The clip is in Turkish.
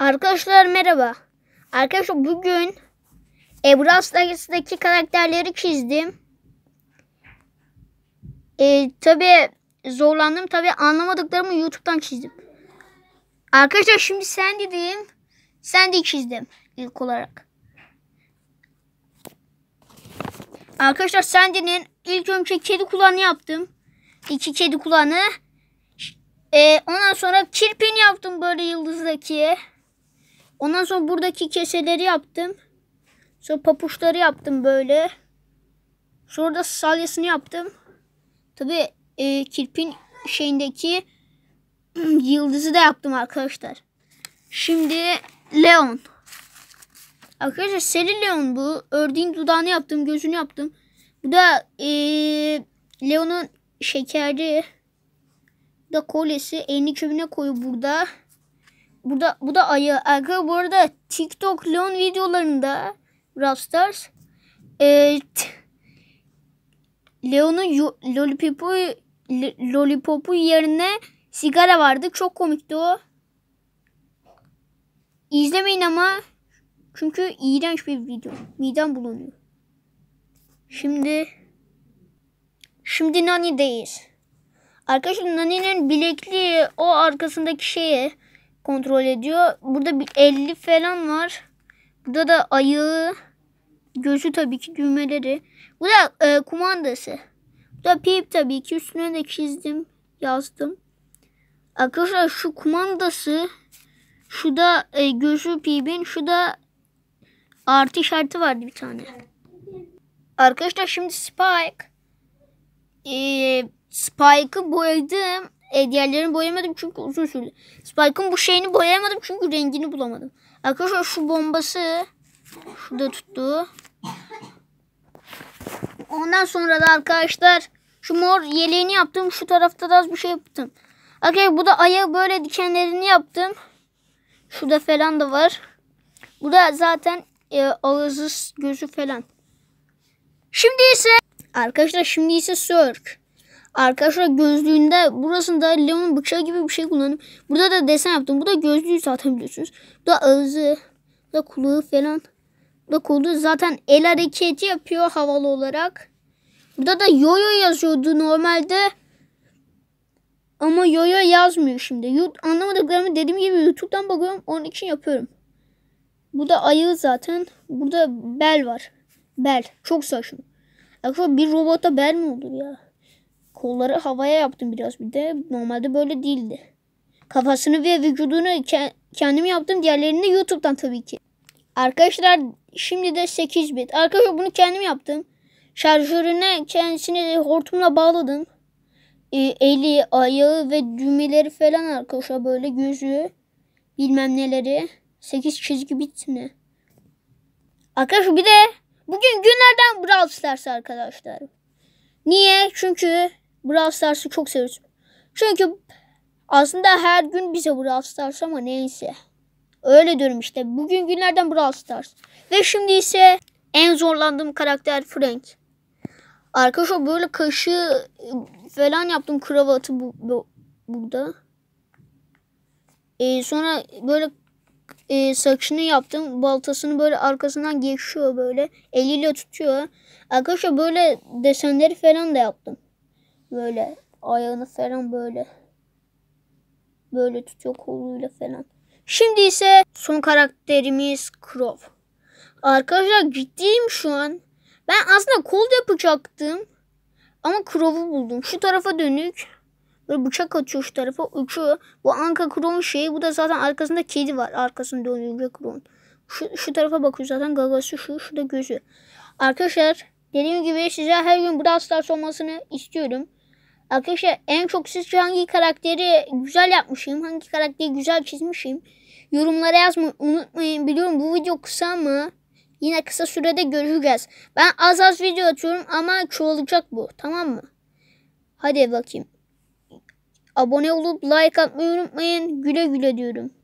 Arkadaşlar merhaba. Arkadaşlar bugün Ebras karakterleri çizdim. Ee, tabi zorlandım. Tabi anlamadıklarımı YouTube'dan çizdim. Arkadaşlar şimdi sen dediğim sen de çizdim ilk olarak. Arkadaşlar Sandy'nin ilk önce kedi kulağını yaptım. İki kedi kulağını. Ee, ondan sonra kirpin yaptım böyle yıldızdaki. Ondan sonra buradaki keseleri yaptım. Sonra papuçları yaptım böyle. Şurada salyasını yaptım. Tabi e, kirpin şeyindeki yıldızı da yaptım arkadaşlar. Şimdi Leon. Arkadaşlar seri Leon bu. Ördüğün dudağını yaptım. Gözünü yaptım. Bu da e, Leon'un şekeri. Bu da kolyesi. Elini cebine koyu burada burada bu da ayı. Arka bu arada TikTok Leon videolarında Rapstars e, Leon'un Lollipop'u Lollipop'u yerine sigara vardı. Çok komikti o. İzlemeyin ama çünkü iğrenç bir video. Midem bulunuyor. Şimdi şimdi Nani'deyiz. Arkadaşlar Nani'nin bilekli o arkasındaki şeye kontrol ediyor. Burada bir 50 falan var. Burada da ayağı, gözü tabii ki düğmeleri. Bu da e, kumandası. Bu da pip tabii ki üstüne de çizdim, yazdım. Arkadaşlar şu kumandası, şu da e, gözü pipin, şu da artı işareti vardı bir tane. Arkadaşlar şimdi Spike e, Spike'ı boyadım. E, diğerlerini boyamadım çünkü uzun sürdü. Spike'ın bu şeyini boyayamadım çünkü rengini bulamadım. Arkadaşlar şu bombası şurada tuttu. Ondan sonra da arkadaşlar şu mor yeleğini yaptım. Şu tarafta da az bir şey yaptım. Arkadaşlar bu da aya böyle dikenlerini yaptım. Şurada falan da var. Bu da zaten e, ağızı gözü falan. Şimdi ise arkadaşlar şimdi ise Sörk. Arkadaşlar gözlüğünde burasında lemon bıçağı gibi bir şey kullandım. burada da desen yaptım. Bu da gözlüğü zaten biliyorsunuz. Bu da ağzı, bu da kulağı falan. Bu da kolu zaten el hareketi yapıyor havalı olarak. Burada da yoyo yazıyordu normalde. Ama yoyo yazmıyor şimdi. Anlamadıklarımı dediğim gibi YouTube'dan bakıyorum. Onun için yapıyorum. Bu da ayağı zaten. Burada bel var. Bel. Çok saçma. Arkadaşlar bir robota bel mi olur ya? Kolları havaya yaptım biraz bir de. Normalde böyle değildi. Kafasını ve vücudunu kendim yaptım. Diğerlerini de YouTube'dan tabii ki. Arkadaşlar şimdi de 8 bit. Arkadaşlar bunu kendim yaptım. Şarjörüne kendisini hortumla bağladım. E, eli, ayağı ve düğmeleri falan arkadaşlar böyle gözü bilmem neleri. 8 çizgi bit ne? Arkadaşlar bir de bugün günlerden Brawl Stars arkadaşlar. Niye? Çünkü Brawl Stars'ı çok seviyorum Çünkü aslında her gün bize Brawl Stars ama neyse. Öyle diyorum işte. Bugün günlerden Brawl Stars. Ve şimdi ise en zorlandığım karakter Frank. Arkadaşlar böyle kaşı e, falan yaptım kravatı bu, bu burada. Ee, sonra böyle e, saçını yaptım. Baltasını böyle arkasından geçiyor böyle. Eliyle tutuyor. Arkadaşlar böyle desenleri falan da yaptım. Böyle ayağını falan böyle böyle tutuyor koluyla falan. Şimdi ise son karakterimiz Crow. Arkadaşlar ciddiyim şu an. Ben aslında kol yapacaktım. Ama Crow'u buldum. Şu tarafa dönük. Böyle bıçak atıyor şu tarafa. Uçuyor. Bu Anka Crow'un şeyi. Bu da zaten arkasında kedi var. Arkasını dönünce Crow'un. Şu, şu tarafa bakıyor zaten. Gagası şu. Şu da gözü. Arkadaşlar dediğim gibi size her gün Brawl Stars olmasını istiyorum. Arkadaşlar en çok sizce hangi karakteri güzel yapmışım, hangi karakteri güzel çizmişim yorumlara yazmayı unutmayın. Biliyorum bu video kısa ama yine kısa sürede göreceğiz. Ben az az video atıyorum ama çoğalacak bu tamam mı? Hadi bakayım. Abone olup like atmayı unutmayın. Güle güle diyorum.